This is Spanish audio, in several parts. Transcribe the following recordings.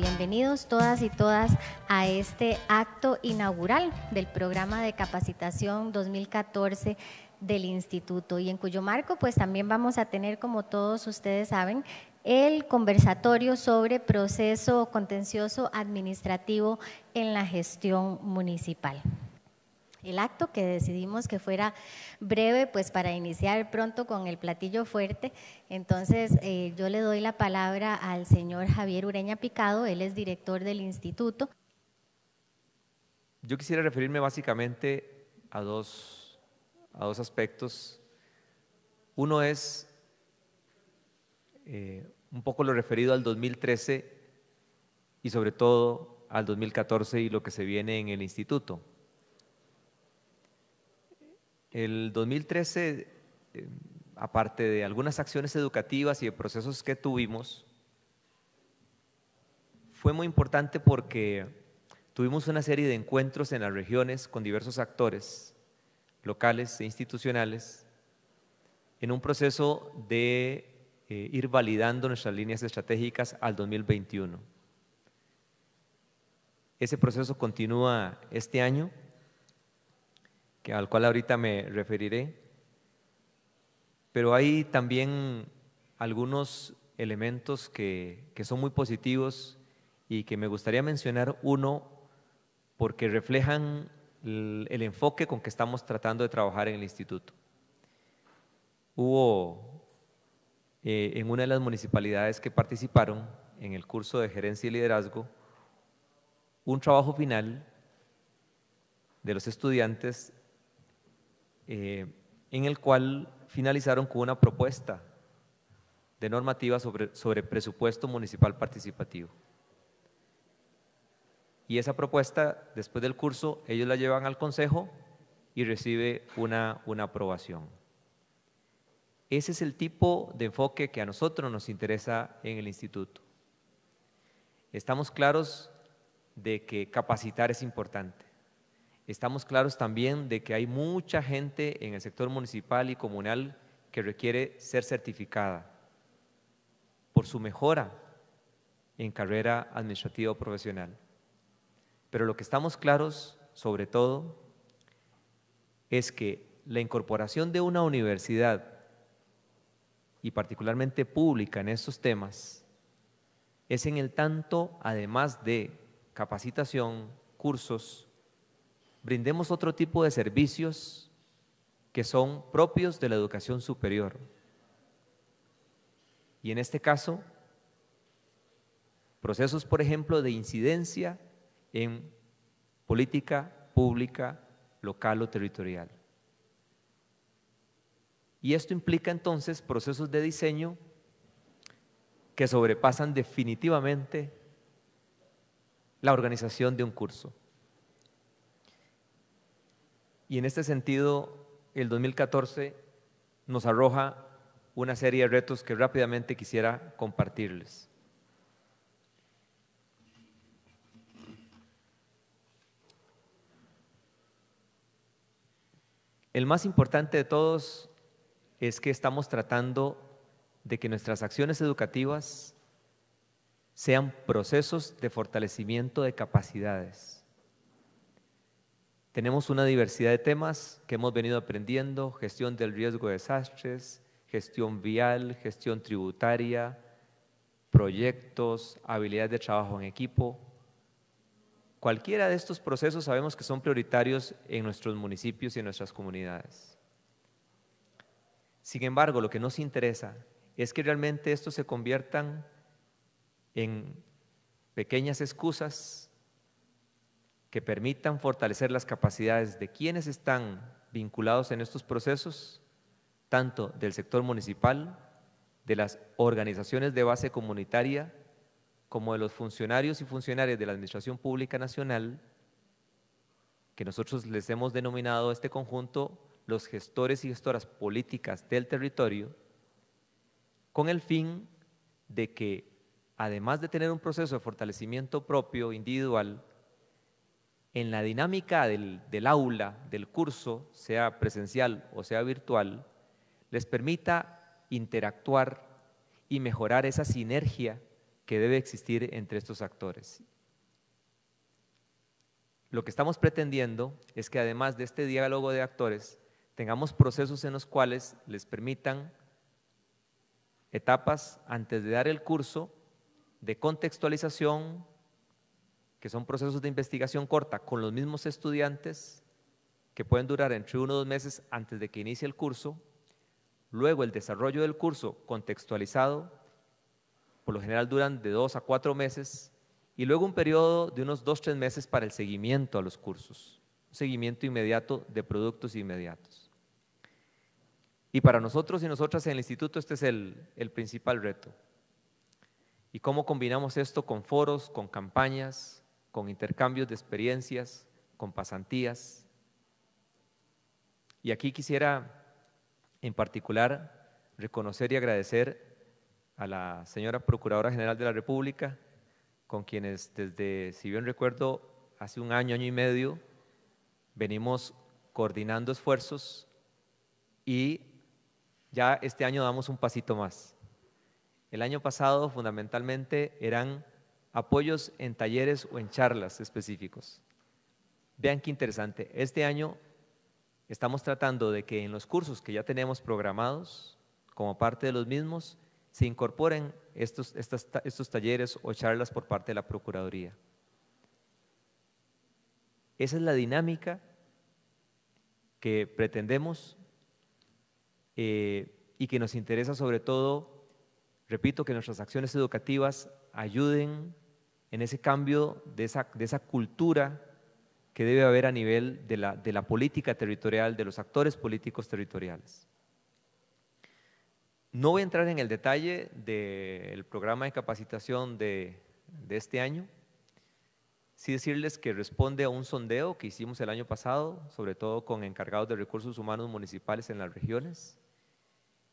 bienvenidos todas y todas a este acto inaugural del programa de capacitación 2014 del instituto y en cuyo marco pues también vamos a tener como todos ustedes saben el conversatorio sobre proceso contencioso administrativo en la gestión municipal el acto que decidimos que fuera breve, pues para iniciar pronto con el platillo fuerte. Entonces, eh, yo le doy la palabra al señor Javier Ureña Picado, él es director del instituto. Yo quisiera referirme básicamente a dos, a dos aspectos. Uno es eh, un poco lo referido al 2013 y sobre todo al 2014 y lo que se viene en el instituto. El 2013, em, aparte de algunas acciones educativas y de procesos que tuvimos, fue muy importante porque tuvimos una serie de encuentros en las regiones con diversos actores locales e institucionales en un proceso de eh, ir validando nuestras líneas estratégicas al 2021. Ese proceso continúa este año al cual ahorita me referiré, pero hay también algunos elementos que, son muy positivos y que me gustaría mencionar uno porque reflejan el, enfoque con que estamos tratando de trabajar en el instituto. Hubo eh, en una de las municipalidades que participaron en el curso de gerencia y liderazgo un trabajo final de los estudiantes eh, en el cual finalizaron con una propuesta de normativa sobre, presupuesto municipal participativo. Y esa propuesta, después del curso, ellos la llevan al Consejo y recibe una aprobación. Ese es el tipo de enfoque que a nosotros nos interesa en el instituto. Estamos claros de que capacitar es importante. Estamos claros también de que hay mucha gente en el sector municipal y comunal que requiere ser certificada por su mejora en carrera administrativa profesional. Pero lo que estamos claros, sobre todo, es que la incorporación de una universidad, y particularmente pública en estos temas, es en el tanto, además de capacitación, cursos, brindemos otro tipo de servicios que son propios de la educación superior. Y en este caso, procesos, por ejemplo, de incidencia en política pública local o territorial. Y esto implica entonces procesos de diseño que sobrepasan definitivamente la organización de un curso. Y en este sentido, el 2014 nos arroja una serie de retos que rápidamente quisiera compartirles. El más importante de todos es que estamos tratando de que nuestras acciones educativas sean procesos de fortalecimiento de capacidades tenemos una diversidad de temas que hemos venido aprendiendo, gestión del riesgo de desastres, gestión vial, gestión tributaria, proyectos, habilidades de trabajo en equipo. Cualquiera de estos procesos sabemos que son prioritarios en nuestros municipios y en nuestras comunidades. Sin embargo, lo que nos interesa es que realmente estos se conviertan en pequeñas excusas que permitan fortalecer las capacidades de quienes están vinculados en estos procesos, tanto del sector municipal, de las organizaciones de base comunitaria, como de los funcionarios y funcionarias de la Administración Pública Nacional, que nosotros les hemos denominado a este conjunto los gestores y gestoras políticas del territorio, con el fin de que, además de tener un proceso de fortalecimiento propio, individual, en la dinámica del, aula, del curso, sea presencial o sea virtual, les permita interactuar y mejorar esa sinergia que debe existir entre estos actores. Lo que estamos pretendiendo es que además de este diálogo de actores, tengamos procesos en los cuales les permitan etapas antes de dar el curso de contextualización, que son procesos de investigación corta con los mismos estudiantes, que pueden durar entre uno o dos meses antes de que inicie el curso, luego el desarrollo del curso contextualizado, por lo general duran de dos a cuatro meses, y luego un periodo de unos dos o tres meses para el seguimiento a los cursos, un seguimiento inmediato de productos inmediatos. Y para nosotros y nosotras en el instituto este es el, el principal reto. ¿Y cómo combinamos esto con foros, con campañas, con intercambios de experiencias, con pasantías. Y aquí quisiera en particular reconocer y agradecer a la señora Procuradora General de la República, con quienes desde, si bien recuerdo, hace un año, año y medio, venimos coordinando esfuerzos y ya este año damos un pasito más. El año pasado fundamentalmente eran apoyos en talleres o en charlas específicos. Vean qué interesante. Este año estamos tratando de que en los cursos que ya tenemos programados, como parte de los mismos, se incorporen estos, estos talleres o charlas por parte de la Procuraduría. Esa es la dinámica que pretendemos eh, y que nos interesa sobre todo, repito, que nuestras acciones educativas ayuden en ese cambio de esa, cultura que debe haber a nivel de la, política territorial, de los actores políticos territoriales. No voy a entrar en el detalle del programa de capacitación de este año, sí decirles que responde a un sondeo que hicimos el año pasado, sobre todo con encargados de recursos humanos municipales en las regiones,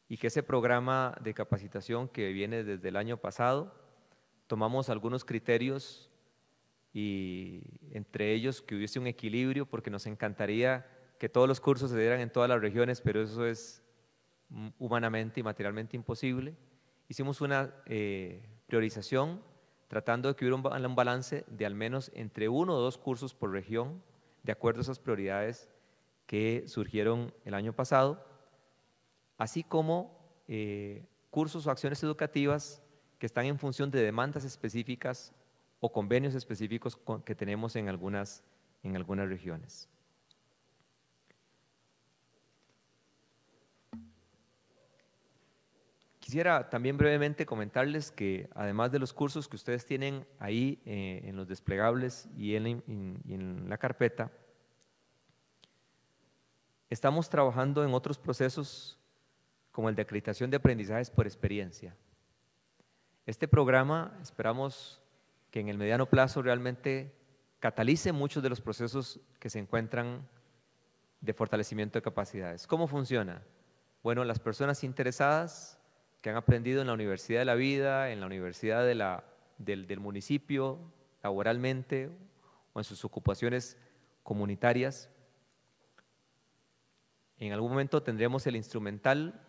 y que ese programa de capacitación que viene desde el año pasado tomamos algunos criterios y entre ellos que hubiese un equilibrio, porque nos encantaría que todos los cursos se dieran en todas las regiones, pero eso es mm, humanamente y materialmente imposible. Hicimos una eh, priorización tratando de que hubiera un balance de al menos entre uno o dos cursos por región, de acuerdo a esas prioridades que surgieron el año pasado, así como eh, cursos o acciones educativas que están en función de demandas específicas o convenios específicos que tenemos en algunas, en algunas regiones. Quisiera también brevemente comentarles que además de los cursos que ustedes tienen ahí eh, en los desplegables y en, y en la carpeta, estamos trabajando en otros procesos como el de acreditación de aprendizajes por experiencia. Este programa esperamos que en el mediano plazo realmente catalice muchos de los procesos que se encuentran de fortalecimiento de capacidades. ¿Cómo funciona? Bueno, las personas interesadas que han aprendido en la Universidad de la Vida, en la Universidad del, del municipio, laboralmente o en sus ocupaciones comunitarias, en algún momento tendremos el instrumental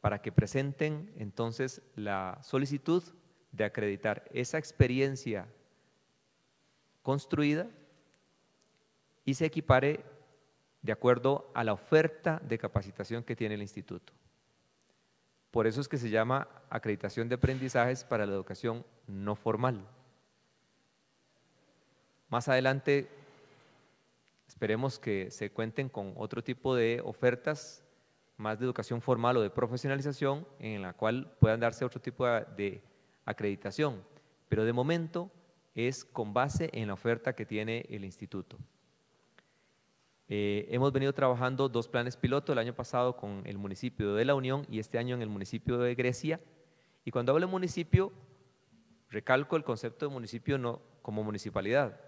para que presenten entonces la solicitud de acreditar esa experiencia construida y se equipare de acuerdo a la oferta de capacitación que tiene el instituto. Por eso es que se llama acreditación de aprendizajes para la educación no formal. Más adelante esperemos que se cuenten con otro tipo de ofertas más de educación formal o de profesionalización, en la cual puedan darse otro tipo de, acreditación. Pero de momento es con base en la oferta que tiene el instituto. Eh, hemos venido trabajando dos planes piloto, el año pasado con el municipio de La Unión y este año en el municipio de Grecia. Y cuando hablo municipio, recalco el concepto de municipio no, como municipalidad,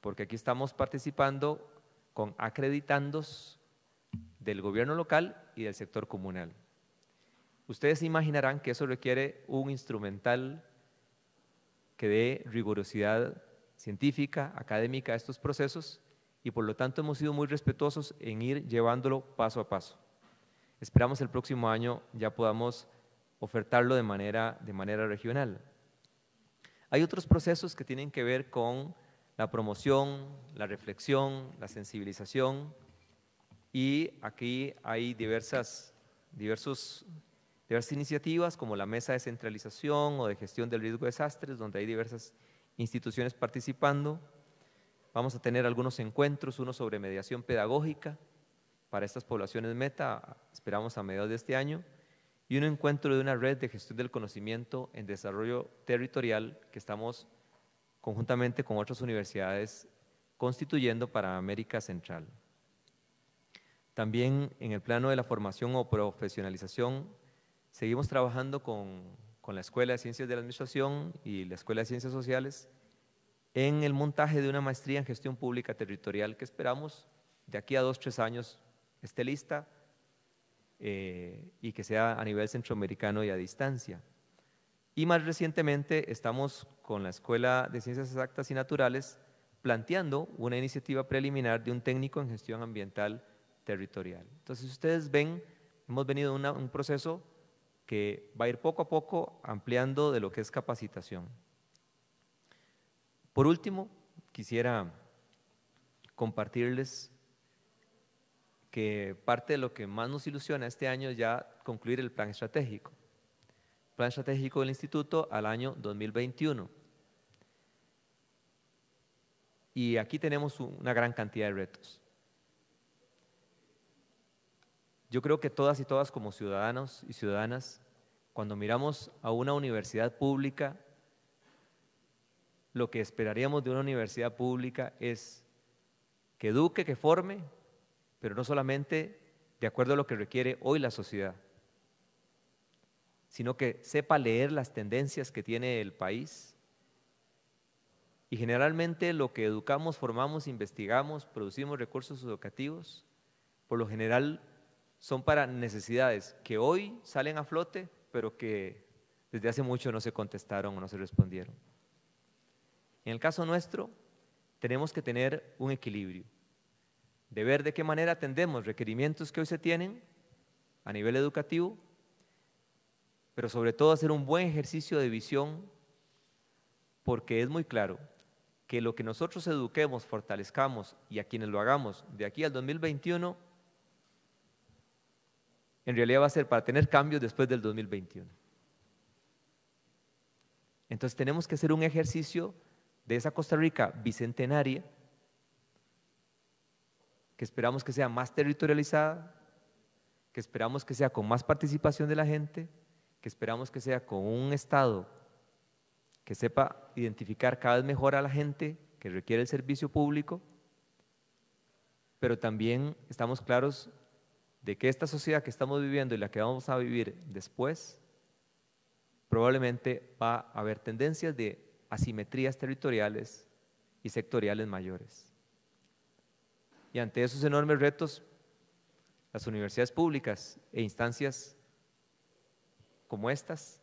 porque aquí estamos participando con acreditandos del gobierno local del sector comunal. Ustedes imaginarán que eso requiere un instrumental que dé rigurosidad científica, académica a estos procesos y por lo tanto hemos sido muy respetuosos en ir llevándolo paso a paso. Esperamos el próximo año ya podamos ofertarlo de manera, de manera regional. Hay otros procesos que tienen que ver con la promoción, la reflexión, la sensibilización, y aquí hay diversas, iniciativas como la Mesa de Centralización o de Gestión del Riesgo de Desastres, donde hay diversas instituciones participando. Vamos a tener algunos encuentros, uno sobre mediación pedagógica para estas poblaciones meta, esperamos a mediados de este año, y un encuentro de una red de gestión del conocimiento en desarrollo territorial que estamos conjuntamente con otras universidades constituyendo para América Central. También en el plano de la formación o profesionalización, seguimos trabajando con, con la Escuela de Ciencias de la Administración y la Escuela de Ciencias Sociales en el montaje de una maestría en gestión pública territorial que esperamos de aquí a dos, tres años esté lista eh, y que sea a nivel centroamericano y a distancia. Y más recientemente estamos con la Escuela de Ciencias Exactas y Naturales planteando una iniciativa preliminar de un técnico en gestión ambiental territorial. Entonces, ustedes ven, hemos venido a un proceso que va a ir poco a poco ampliando de lo que es capacitación. Por último, quisiera compartirles que parte de lo que más nos ilusiona este año es ya concluir el plan estratégico. Plan estratégico del instituto al año 2021. Y aquí tenemos una gran cantidad de retos. Yo creo que todas y todas como ciudadanos y ciudadanas, cuando miramos a una universidad pública, lo que esperaríamos de una universidad pública es que eduque, que forme, pero no solamente de acuerdo a lo que requiere hoy la sociedad, sino que sepa leer las tendencias que tiene el país. Y generalmente lo que educamos, formamos, investigamos, producimos recursos educativos, por lo general son para necesidades que hoy salen a flote, pero que desde hace mucho no se contestaron o no se respondieron. En el caso nuestro, tenemos que tener un equilibrio, de ver de qué manera atendemos requerimientos que hoy se tienen a nivel educativo, pero sobre todo hacer un buen ejercicio de visión, porque es muy claro que lo que nosotros eduquemos, fortalezcamos y a quienes lo hagamos de aquí al 2021 en realidad va a ser para tener cambios después del 2021. Entonces tenemos que hacer un ejercicio de esa Costa Rica bicentenaria, que esperamos que sea más territorializada, que esperamos que sea con más participación de la gente, que esperamos que sea con un Estado que sepa identificar cada vez mejor a la gente que requiere el servicio público, pero también estamos claros de que esta sociedad que estamos viviendo y la que vamos a vivir después, probablemente va a haber tendencias de asimetrías territoriales y sectoriales mayores. Y ante esos enormes retos, las universidades públicas e instancias como estas,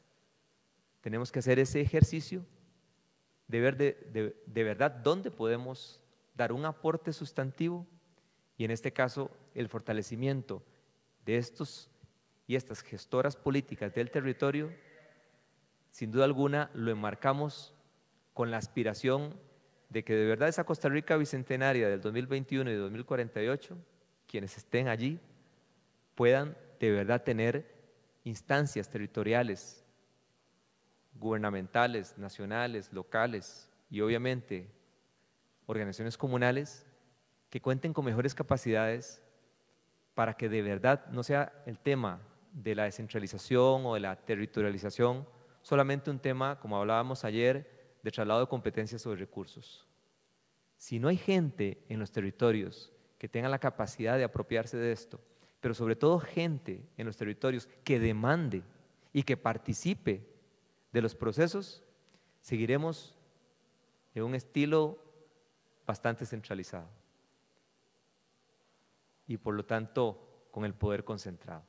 tenemos que hacer ese ejercicio de ver de, verdad dónde podemos dar un aporte sustantivo y en este caso el fortalecimiento de estos y estas gestoras políticas del territorio, sin duda alguna lo enmarcamos con la aspiración de que de verdad esa Costa Rica bicentenaria del 2021 y 2048, quienes estén allí, puedan de verdad tener instancias territoriales, gubernamentales, nacionales, locales y obviamente organizaciones comunales que cuenten con mejores capacidades para que de verdad no sea el tema de la descentralización o de la territorialización solamente un tema, como hablábamos ayer, de traslado de competencias sobre recursos. Si no hay gente en los territorios que tenga la capacidad de apropiarse de esto, pero sobre todo gente en los territorios que demande y que participe de los procesos, seguiremos en un estilo bastante centralizado y por lo tanto con el poder concentrado.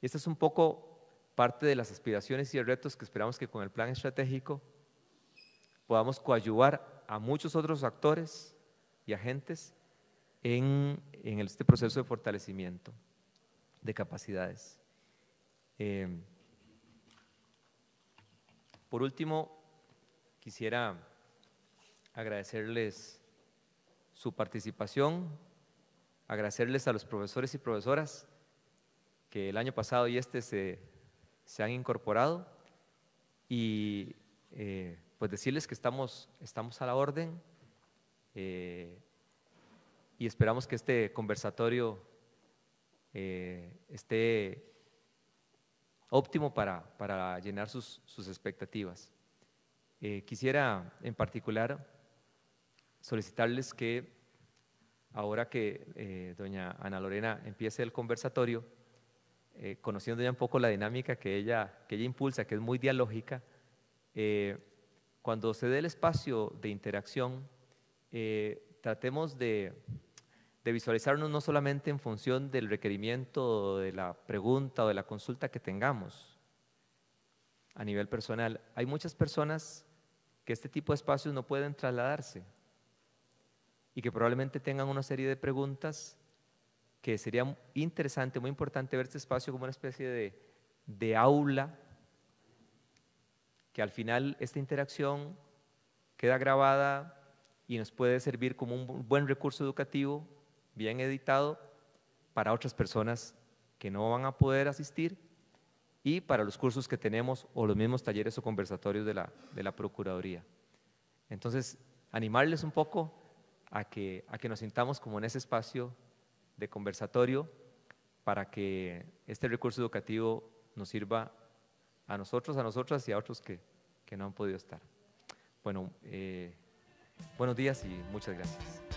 Esta es un poco parte de las aspiraciones y retos que esperamos que con el plan estratégico podamos coayuvar a muchos otros actores y agentes en, este proceso de fortalecimiento de capacidades. Em, por último, quisiera agradecerles su participación, agradecerles a los profesores y profesoras que el año pasado y este se, han incorporado y eh, pues decirles que estamos, estamos a la orden eh, y esperamos que este conversatorio eh, esté óptimo para, llenar sus, sus expectativas. quisiera en particular solicitarles que ahora que eh, doña Ana Lorena empiece el conversatorio, eh, conociendo ya un poco la dinámica que ella, impulsa, que es muy dialógica, eh, cuando se dé el espacio de interacción, tratemos de, de visualizarnos no solamente en función del requerimiento, de la pregunta o de la consulta que tengamos a nivel personal. Hay muchas personas que este tipo de espacios no pueden trasladarse y que probablemente tengan una serie de preguntas que sería interesante, muy importante ver este espacio como una especie de, aula, que al final esta interacción queda grabada y nos puede servir como un buen recurso educativo, bien editado, para otras personas que no van a poder asistir y para los cursos que tenemos o los mismos talleres o conversatorios de la Procuraduría. Entonces, animarles un poco a que, a que nos sintamos como en ese espacio de conversatorio para que este recurso educativo nos sirva a nosotros, a nosotras y a otros que, no han podido estar. Bueno, eh, buenos días y muchas gracias.